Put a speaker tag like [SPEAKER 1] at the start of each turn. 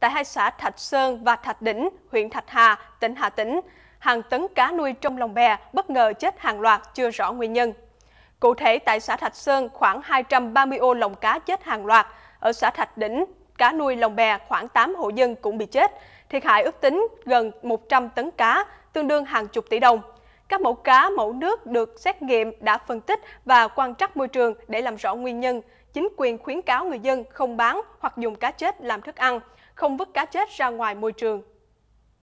[SPEAKER 1] Tại hai xã Thạch Sơn và Thạch Đỉnh, huyện Thạch Hà, tỉnh Hà Tĩnh, hàng tấn cá nuôi trong lòng bè bất ngờ chết hàng loạt chưa rõ nguyên nhân. Cụ thể, tại xã Thạch Sơn khoảng 230 ô lồng cá chết hàng loạt, ở xã Thạch Đỉnh cá nuôi lồng bè khoảng 8 hộ dân cũng bị chết, thiệt hại ước tính gần 100 tấn cá, tương đương hàng chục tỷ đồng. Các mẫu cá, mẫu nước được xét nghiệm đã phân tích và quan trắc môi trường để làm rõ nguyên nhân. Chính quyền khuyến cáo người dân không bán hoặc dùng cá chết làm thức ăn, không vứt cá chết ra ngoài môi trường.